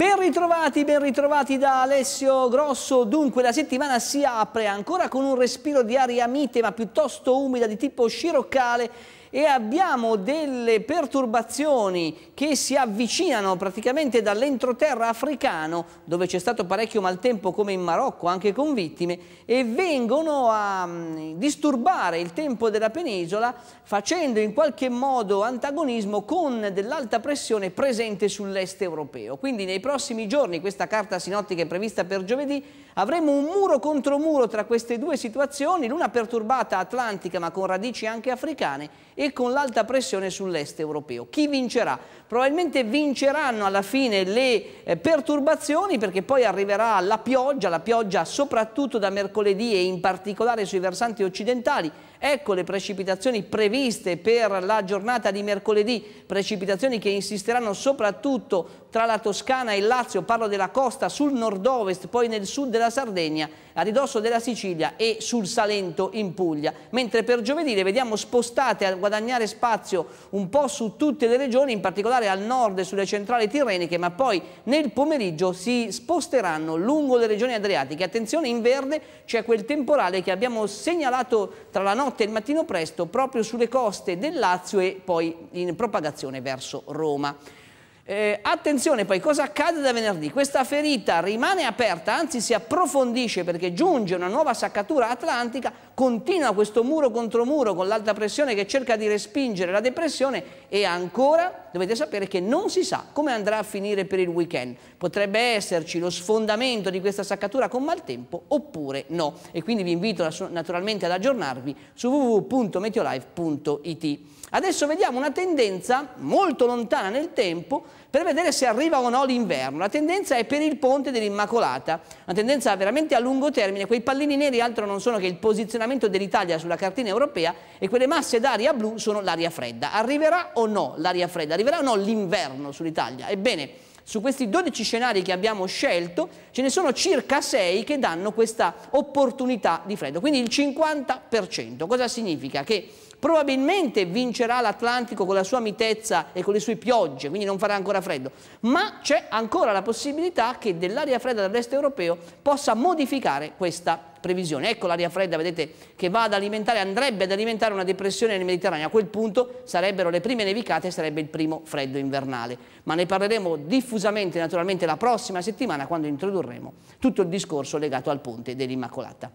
Ben ritrovati, ben ritrovati da Alessio Grosso. Dunque la settimana si apre ancora con un respiro di aria mite ma piuttosto umida di tipo sciroccale e abbiamo delle perturbazioni che si avvicinano praticamente dall'entroterra africano, dove c'è stato parecchio maltempo come in Marocco, anche con vittime, e vengono a mm, disturbare il tempo della penisola facendo in qualche modo antagonismo con dell'alta pressione presente sull'est europeo. Quindi nei prossimi giorni, questa carta sinottica è prevista per giovedì, avremo un muro contro muro tra queste due situazioni, l'una perturbata atlantica ma con radici anche africane e con l'alta pressione sull'est europeo. Chi vincerà? Probabilmente vinceranno alla fine le eh, perturbazioni perché poi arriverà la pioggia, la pioggia soprattutto da mercoledì e in particolare sui versanti occidentali. Ecco le precipitazioni previste per la giornata di mercoledì, precipitazioni che insisteranno soprattutto tra la Toscana e il Lazio, parlo della costa, sul nord-ovest, poi nel sud della Sardegna, a ridosso della Sicilia e sul Salento in Puglia. Mentre per giovedì le vediamo spostate a guadagnare spazio un po' su tutte le regioni, in particolare al nord e sulle centrali tirreniche, ma poi nel pomeriggio si sposteranno lungo le regioni adriatiche. Attenzione, in verde c'è quel temporale che abbiamo segnalato tra la notte e il mattino presto proprio sulle coste del Lazio e poi in propagazione verso Roma. Eh, attenzione poi, cosa accade da venerdì? Questa ferita rimane aperta, anzi si approfondisce perché giunge una nuova saccatura atlantica, continua questo muro contro muro con l'alta pressione che cerca di respingere la depressione e ancora dovete sapere che non si sa come andrà a finire per il weekend. Potrebbe esserci lo sfondamento di questa saccatura con maltempo oppure no. E quindi vi invito naturalmente ad aggiornarvi su www.meteolive.it. Adesso vediamo una tendenza molto lontana nel tempo per vedere se arriva o no l'inverno. La tendenza è per il ponte dell'Immacolata, una tendenza veramente a lungo termine. Quei pallini neri altro non sono che il posizionamento dell'Italia sulla cartina europea e quelle masse d'aria blu sono l'aria fredda. Arriverà o no l'aria fredda? Arriverà o no l'inverno sull'Italia? Ebbene, su questi 12 scenari che abbiamo scelto ce ne sono circa 6 che danno questa opportunità di freddo, quindi il 50%. Cosa significa? Che probabilmente vincerà l'Atlantico con la sua mitezza e con le sue piogge, quindi non farà ancora freddo, ma c'è ancora la possibilità che dell'aria fredda dell'est europeo possa modificare questa previsione. Ecco l'aria fredda, vedete, che va ad alimentare, andrebbe ad alimentare una depressione nel Mediterraneo. A quel punto sarebbero le prime nevicate e sarebbe il primo freddo invernale. Ma ne parleremo diffusamente, naturalmente, la prossima settimana quando introdurremo tutto il discorso legato al ponte dell'Immacolata.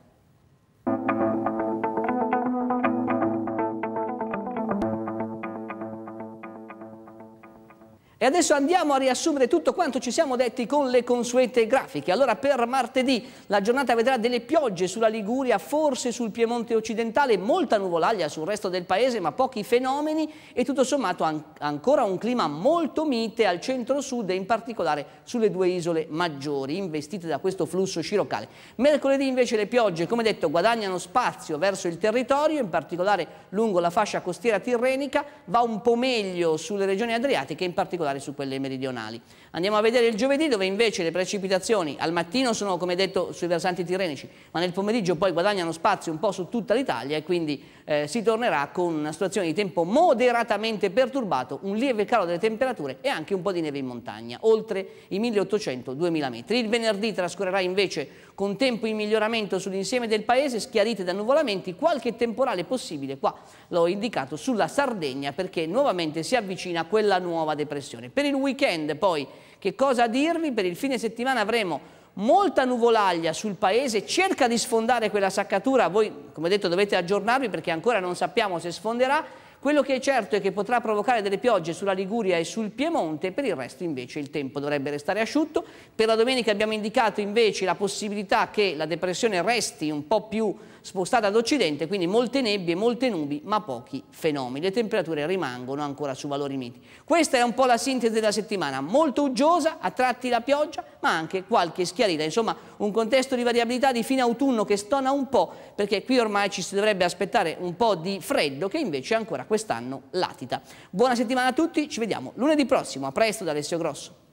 E adesso andiamo a riassumere tutto quanto ci siamo detti con le consuete grafiche. Allora per martedì la giornata vedrà delle piogge sulla Liguria, forse sul Piemonte occidentale, molta nuvolaglia sul resto del paese, ma pochi fenomeni e tutto sommato an ancora un clima molto mite al centro-sud e in particolare sulle due isole maggiori, investite da questo flusso scirocale. Mercoledì invece le piogge, come detto, guadagnano spazio verso il territorio, in particolare lungo la fascia costiera tirrenica, va un po' meglio sulle regioni adriatiche, in particolare particolare su quelle meridionali. Andiamo a vedere il giovedì dove invece le precipitazioni al mattino sono come detto sui versanti tirrenici, ma nel pomeriggio poi guadagnano spazio un po' su tutta l'Italia e quindi eh, si tornerà con una situazione di tempo moderatamente perturbato, un lieve calo delle temperature e anche un po' di neve in montagna, oltre i 1800-2000 metri. Il venerdì trascorrerà invece con tempo in miglioramento sull'insieme del paese, schiarite da nuvolamenti, qualche temporale possibile, qua l'ho indicato, sulla Sardegna perché nuovamente si avvicina quella nuova depressione situazione. Per il weekend poi che cosa dirvi? Per il fine settimana avremo molta nuvolaglia sul paese, cerca di sfondare quella saccatura, voi come detto dovete aggiornarvi perché ancora non sappiamo se sfonderà, quello che è certo è che potrà provocare delle piogge sulla Liguria e sul Piemonte, per il resto invece il tempo dovrebbe restare asciutto. Per la domenica abbiamo indicato invece la possibilità che la depressione resti un po' più spostata ad occidente, quindi molte nebbie, molte nubi, ma pochi fenomeni. Le temperature rimangono ancora su valori miti. Questa è un po' la sintesi della settimana, molto uggiosa, a tratti la pioggia, ma anche qualche schiarita. Insomma, un contesto di variabilità di fine autunno che stona un po', perché qui ormai ci si dovrebbe aspettare un po' di freddo, che invece ancora quest'anno latita. Buona settimana a tutti, ci vediamo lunedì prossimo. A presto da Alessio Grosso.